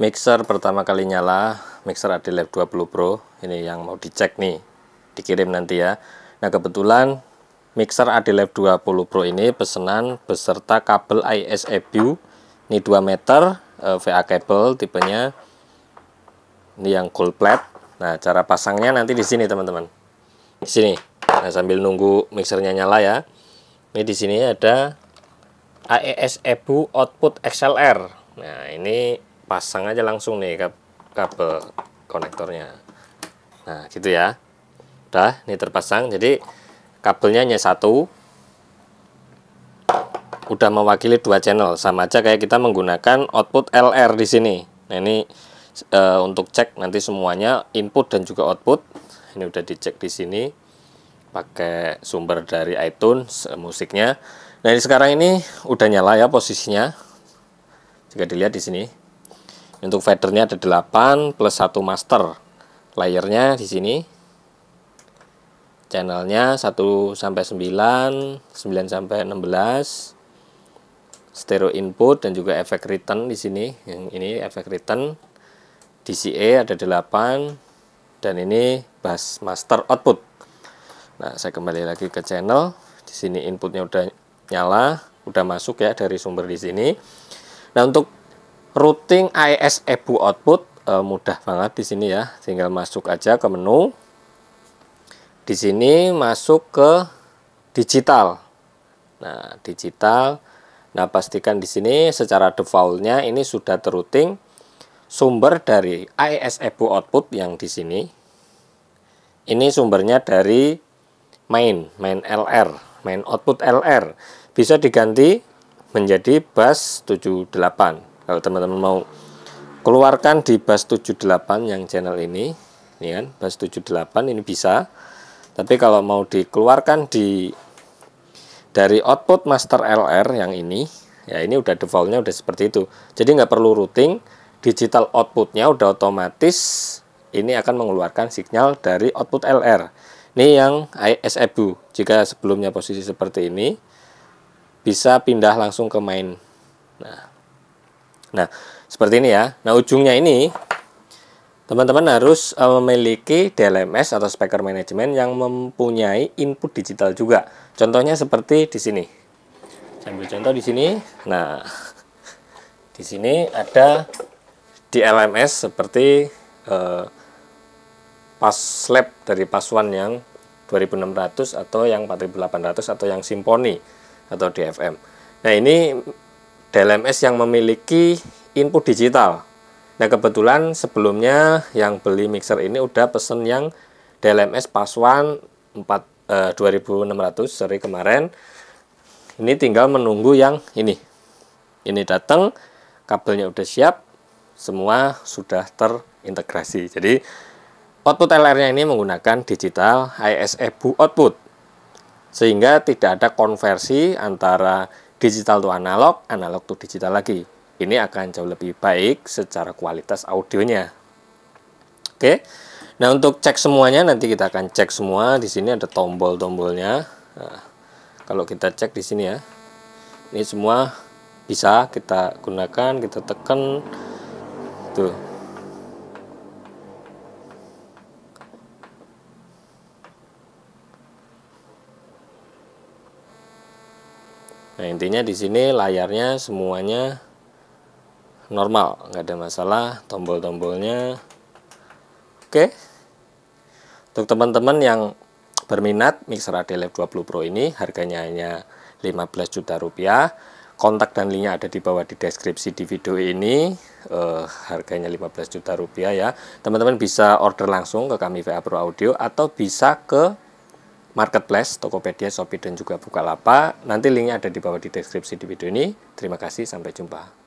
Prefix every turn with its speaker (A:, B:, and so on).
A: mixer pertama kali nyala mixer ad 20 Pro ini yang mau dicek nih dikirim nanti ya nah kebetulan mixer ad 20 Pro ini pesanan beserta kabel ISFU e ini 2 meter eh, VA kabel tipenya ini yang gold plate nah cara pasangnya nanti di sini teman-teman di sini nah sambil nunggu mixernya nyala ya ini di sini ada AES EBU output XLR nah ini pasang aja langsung nih ke kabel konektornya nah gitu ya udah ini terpasang jadi kabelnya hanya satu udah mewakili dua channel sama aja kayak kita menggunakan output LR di sini nah ini e, untuk cek nanti semuanya input dan juga output ini udah dicek di sini pakai sumber dari iTunes eh, musiknya. Nah, ini sekarang ini udah nyala ya posisinya. Jika dilihat di sini. Untuk federnya ada 8 plus 1 master. Layernya di sini. Channelnya 1 sampai 9, 9 sampai 16. Stereo input dan juga efek return di sini. Yang ini efek return. DCA e ada 8 dan ini bass master output. Nah, saya kembali lagi ke channel. Di sini inputnya udah nyala, udah masuk ya dari sumber di sini. Nah, untuk routing IS EBU output e, mudah banget di sini ya tinggal masuk aja ke menu di sini masuk ke digital nah digital nah pastikan di sini secara defaultnya ini sudah terrouting sumber dari IS EBU output yang di sini ini sumbernya dari main main LR main output LR bisa diganti menjadi bus 78 kalau teman-teman mau keluarkan di bus 78 yang channel ini ini kan bus 78 ini bisa tapi kalau mau dikeluarkan di dari output master LR yang ini ya ini udah defaultnya udah seperti itu jadi nggak perlu routing digital outputnya udah otomatis ini akan mengeluarkan sinyal dari output LR ini yang ISEBU jika sebelumnya posisi seperti ini bisa pindah langsung ke main nah Nah, seperti ini ya. Nah, ujungnya ini teman-teman harus eh, memiliki DLMS atau speaker management yang mempunyai input digital juga. Contohnya seperti di sini. Saya ambil contoh di sini. Nah, di sini ada DLMS seperti eh, pas lab dari paswan yang 2600 atau yang 4800 atau yang symphony atau DFM. Nah, ini DLMS yang memiliki input digital. Nah kebetulan sebelumnya yang beli mixer ini udah pesen yang DLMS Paswan 4 eh, 2600 seri kemarin. Ini tinggal menunggu yang ini. Ini datang, kabelnya udah siap, semua sudah terintegrasi. Jadi output LR-nya ini menggunakan digital ISE output sehingga tidak ada konversi antara digital to analog, analog to digital lagi. Ini akan jauh lebih baik secara kualitas audionya. Oke. Nah, untuk cek semuanya nanti kita akan cek semua. Di sini ada tombol-tombolnya. Nah, kalau kita cek di sini ya. Ini semua bisa kita gunakan, kita tekan. Tuh. Nah intinya di sini layarnya semuanya normal, nggak ada masalah. Tombol-tombolnya oke. Untuk teman-teman yang berminat mixer ad 20 Pro ini harganya hanya 15 juta rupiah. Kontak dan linknya ada di bawah di deskripsi di video ini. Uh, harganya 15 juta rupiah ya. Teman-teman bisa order langsung ke kami VA Pro Audio atau bisa ke marketplace Tokopedia, Shopee dan juga Bukalapak. Nanti linknya ada di bawah di deskripsi di video ini. Terima kasih, sampai jumpa.